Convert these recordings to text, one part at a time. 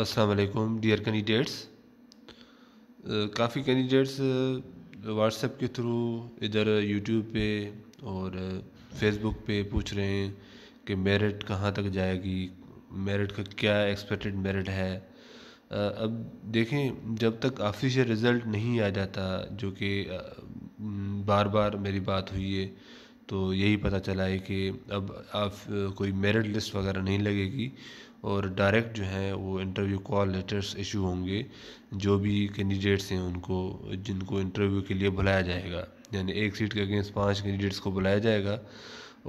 असलकुम dear candidates काफ़ी candidates WhatsApp के थ्रू इधर यूट्यूब पे और फेसबुक पे पूछ रहे हैं कि मेरिट कहाँ तक जाएगी मेरिट का क्या एक्सपेक्टेड मेरिट है अब देखें जब तक ऑफिशियल रिज़ल्ट नहीं आ जाता जो कि बार बार मेरी बात हुई है तो यही पता चला है कि अब आप कोई मेरिट लिस्ट वगैरह नहीं लगेगी और डायरेक्ट जो है वो इंटरव्यू कॉल लेटर्स इशू होंगे जो भी कैंडिडेट्स हैं उनको जिनको इंटरव्यू के लिए बुलाया जाएगा यानी एक सीट के अगेंस्ट पाँच कैंडिडेट्स को बुलाया जाएगा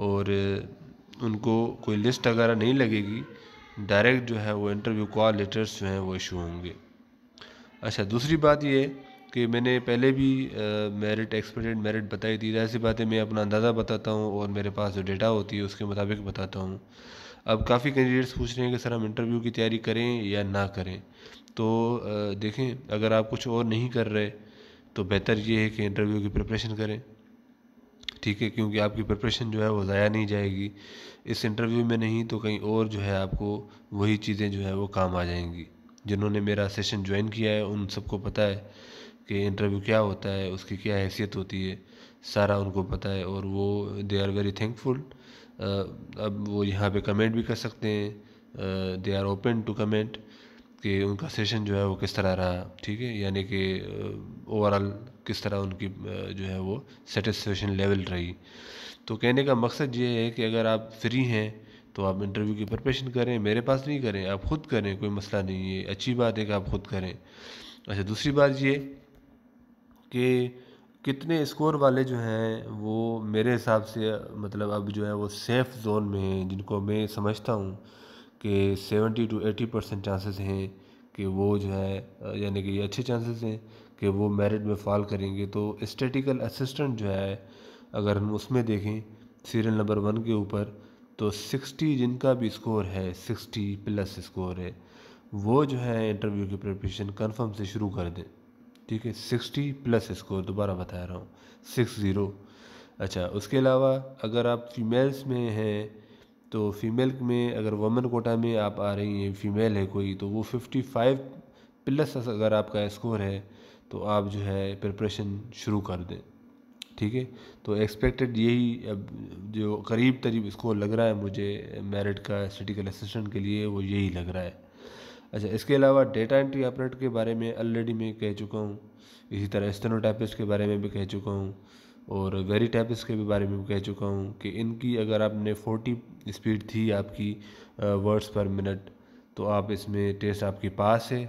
और उनको कोई लिस्ट वगैरह नहीं लगेगी डायरेक्ट जो है वो इंटरव्यू कॉल लेटर्स जो हैं वो इशू होंगे अच्छा दूसरी बात ये कि मैंने पहले भी मेरिट एक्सपेक्टेड मेरिट बताई थी ऐसी बातें मैं अपना अंदाज़ा बताता हूँ और मेरे पास जो डेटा होती है उसके मुताबिक बताता हूँ अब काफ़ी कैंडिडेट्स पूछ रहे हैं कि सर हम इंटरव्यू की तैयारी करें या ना करें तो देखें अगर आप कुछ और नहीं कर रहे तो बेहतर ये है कि इंटरव्यू की प्रिपरेशन करें ठीक है क्योंकि आपकी प्रिपरेशन जो है वो ज़ाया नहीं जाएगी इस इंटरव्यू में नहीं तो कहीं और जो है आपको वही चीज़ें जो है वो काम आ जाएंगी जिन्होंने मेरा सेशन ज्वाइन किया है उन सबको पता है कि इंटरव्यू क्या होता है उसकी क्या हैसियत होती है सारा उनको पता है और वो दे आर वेरी थैंकफुल अब वो यहाँ पे कमेंट भी कर सकते हैं they are open to comment कि उनका सेशन जो है वो किस तरह रहा ठीक है यानी कि ओवरऑल किस तरह उनकी जो है वो सेटिस्फेक्शन लेवल रही तो कहने का मकसद ये है कि अगर आप फ्री हैं तो आप इंटरव्यू की प्रिपरेशन करें मेरे पास नहीं करें आप ख़ुद करें कोई मसला नहीं है अच्छी बात है कि आप ख़ुद करें अच्छा दूसरी बात ये कि कितने स्कोर वाले जो हैं वो मेरे हिसाब से मतलब अब जो है वो सेफ़ जोन में हैं जिनको मैं समझता हूँ कि seventy to eighty percent chances हैं कि वो जो है यानी कि ये अच्छे चांसेस हैं कि वो मेरिट में फॉल करेंगे तो स्टेटिकल असिस्टेंट जो है अगर हम उसमें देखें सीरियल नंबर वन के ऊपर तो सिक्सटी जिनका भी स्कोर है सिक्सटी प्लस स्कोर है वो जो है इंटरव्यू की प्रिपरेशन कन्फर्म से शुरू कर दें ठीक है सिक्सटी प्लस स्कोर दोबारा बता रहा हूँ सिक्स ज़ीरो अच्छा उसके अलावा अगर आप फीमेल्स में हैं तो फीमेल में अगर वमन कोटा में आप आ रही हैं फीमेल है कोई तो वो फिफ्टी फाइव प्लस अगर आपका स्कोर है तो आप जो है प्रिपरेशन शुरू कर दें ठीक है तो एक्सपेक्टेड यही अब जो करीब तरीब स्कोर लग रहा है मुझे मेरिट का सिटिकल असिस्टेंट के लिए वो यही लग रहा है अच्छा इसके अलावा डेटा एंट्री ऑपरेटर के बारे में ऑलरेडी मैं कह चुका हूँ इसी तरह स्टेनोटाइपिस्ट के बारे में भी कह चुका हूँ और वेरी टाइपिस्ट के भी बारे में भी कह चुका हूँ कि इनकी अगर आपने फोर्टी स्पीड थी आपकी वर्ड्स पर मिनट तो आप इसमें टेस्ट आपके पास है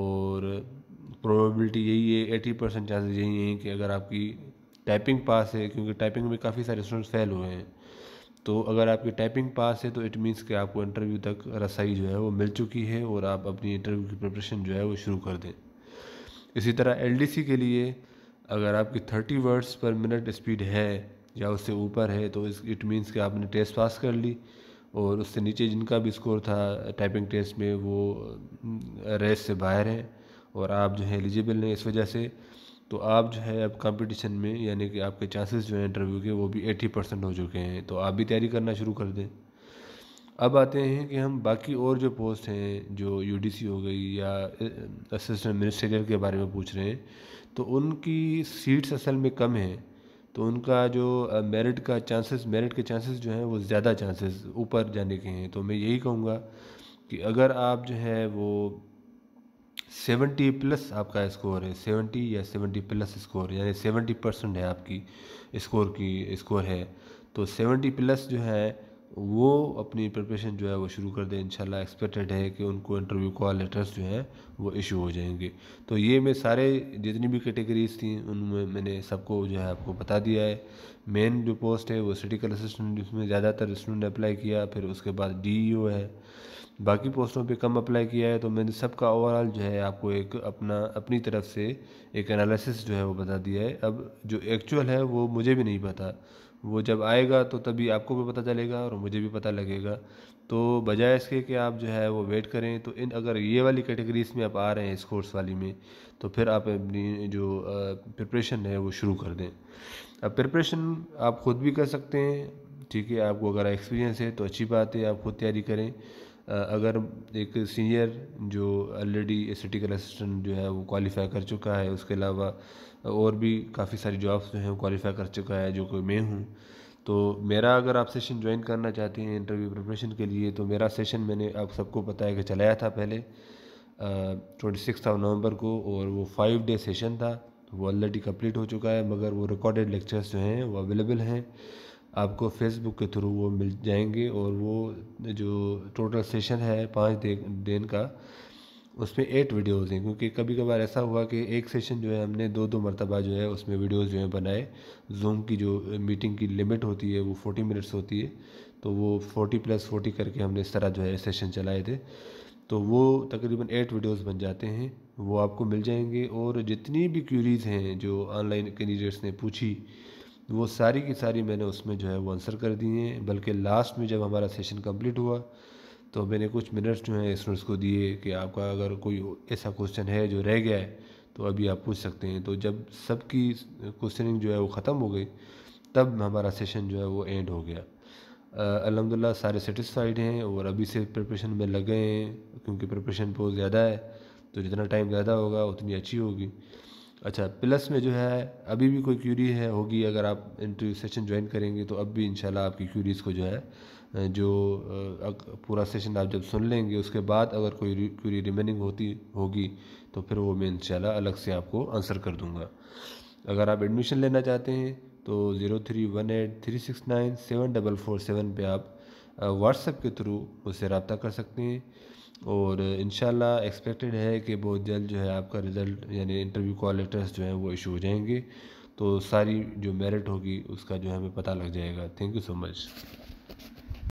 और प्रोबेबिलिटी यही है एटी परसेंट चांसेस यही हैं कि अगर आपकी टाइपिंग पास है क्योंकि टाइपिंग में काफ़ी सारे स्टूडेंट्स फेल हुए हैं तो अगर आपकी टाइपिंग पास है तो इट मीन्स कि आपको इंटरव्यू तक रसाई जो है वो मिल चुकी है और आप अपनी इंटरव्यू की प्रिपरेशन जो है वो शुरू कर दें इसी तरह एल के लिए अगर आपकी thirty words per minute speed है या उससे ऊपर है तो इस इट मीन्स कि आपने टेस्ट पास कर ली और उससे नीचे जिनका भी स्कोर था टाइपिंग टेस्ट में वो रेस से बाहर हैं और आप जो है एलिजिबल हैं इस वजह से तो आप जो है अब कंपटीशन में यानी कि आपके चांसेस जो हैं इंटरव्यू के वो भी एटी परसेंट हो चुके हैं तो आप भी तैयारी करना शुरू कर दें अब आते हैं कि हम बाकी और जो पोस्ट हैं जो यू हो गई या असिस्टेंट मिनिस्ट्रेटर के बारे में पूछ रहे हैं तो उनकी सीट्स असल में कम हैं तो उनका जो मेरिट का चांसेस मेरिट के चांसेस जो हैं वो ज़्यादा चांसेस ऊपर जाने के हैं तो मैं यही कहूँगा कि अगर आप जो है वो सेवेंटी प्लस आपका स्कोर है सेवेंटी या सेवेंटी प्लस स्कोर यानी सेवेंटी परसेंट है आपकी स्कोर की स्कोर है तो सेवेंटी प्लस जो है वो अपनी प्रिपरेशन जो है वो शुरू कर दें इंशाल्लाह एक्सपेक्टेड है कि उनको इंटरव्यू कॉल लेटर्स जो हैं वो इशू हो जाएंगे तो ये मैं सारे जितनी भी कैटेगरीज थी उनमें मैंने सबको जो है आपको बता दिया है मेन जो पोस्ट है वो सिटिकल असिस्टेंट जिसमें ज़्यादातर स्टूडेंट ने अप्लाई किया फिर उसके बाद डी e है बाकी पोस्टों पे कम अप्लाई किया है तो मैंने सबका ओवरऑल जो है आपको एक अपना अपनी तरफ से एक एनालिसिस जो है वो बता दिया है अब जो एक्चुअल है वो मुझे भी नहीं पता वो जब आएगा तो तभी आपको भी पता चलेगा और मुझे भी पता लगेगा तो बजाय इसके कि आप जो है वो वेट करें तो इन अगर ये वाली कैटेगरीज में आप आ रहे हैं इस कोर्स वाली में तो फिर आप अपनी जो प्रिपरेशन है वो शुरू कर दें अब प्रिपरेशन आप ख़ुद भी कर सकते हैं ठीक है आपको अगर एक्सपीरियंस है तो अच्छी बात है आप खुद तैयारी करें अगर एक सीनियर जो ऑलरेडी सी असिस्टेंट जो है वो क्वालिफाई कर चुका है उसके अलावा और भी काफ़ी सारी जॉब्स जो हैं वो क्वालिफाई कर चुका है जो कोई मैं हूँ तो मेरा अगर आप सेशन ज्वाइन करना चाहते हैं इंटरव्यू प्रिपरेशन के लिए तो मेरा सेशन मैंने आप सबको पता है कि चलाया था पहले ट्वेंटी सिक्स ऑफ नवंबर को और वो फाइव डे सेशन था तो वो ऑलरेडी कम्प्लीट हो चुका है मगर वो रिकॉर्डेड लेक्चर्स जो हैं वो अवेलेबल हैं आपको फेसबुक के थ्रू वो मिल जाएंगे और वो जो टोटल सेशन है पाँच दिन का उसमें एट वीडियोज़ हैं क्योंकि कभी कभार ऐसा हुआ कि एक सेशन जो है हमने दो दो मरतबा जो है उसमें वीडियोज़ जो है बनाए जूम की जो मीटिंग की लिमिट होती है वो फोर्टी मिनट्स होती है तो वो फोर्टी प्लस फोर्टी करके हमने इस तरह जो है सेशन चलाए थे तो वो तकरीबन एट वीडियोस बन जाते हैं वो आपको मिल जाएंगे और जितनी भी क्यूरीज़ हैं जो ऑनलाइन कैंडिडेट्स ने पूछी वो सारी की सारी मैंने उसमें जो है वो आंसर कर दिए हैं बल्कि लास्ट में जब हमारा सेशन कंप्लीट हुआ तो मैंने कुछ मिनट्स जो हैं स्टूडेंट्स को दिए कि आपका अगर कोई ऐसा क्वेश्चन है जो रह गया है तो अभी आप पूछ सकते हैं तो जब सबकी क्वेश्चनिंग जो है वो ख़त्म हो गई तब हमारा सेशन जो है वो एंड हो गया अलहमदिल्ला सारे सेटिस्फाइड हैं और अभी से प्रिपरेशन में लग गए हैं क्योंकि प्रिपरेशन बहुत ज़्यादा है तो जितना टाइम ज़्यादा होगा उतनी अच्छी होगी अच्छा प्लस में जो है अभी भी कोई क्यूरी है होगी अगर आप इंटरव्यू सेशन ज्वाइन करेंगे तो अब भी इंशाल्लाह आपकी क्यूरीज़ को जो है जो पूरा सेशन आप जब सुन लेंगे उसके बाद अगर कोई क्यूरी रिमेनिंग होती होगी तो फिर वो मैं इंशाल्लाह अलग से आपको आंसर कर दूँगा अगर आप एडमिशन लेना चाहते हैं तो zero three one eight three six nine seven double four seven पर आप व्हाट्सएप के थ्रू उससे रबता कर सकते हैं और इन एक्सपेक्टेड है कि बहुत जल्द जो है आपका रिज़ल्ट यानी इंटरव्यू कॉल लेटर्स जो हैं वो इशू हो जाएंगे तो सारी जो मेरिट होगी उसका जो है हमें पता लग जाएगा थैंक यू सो मच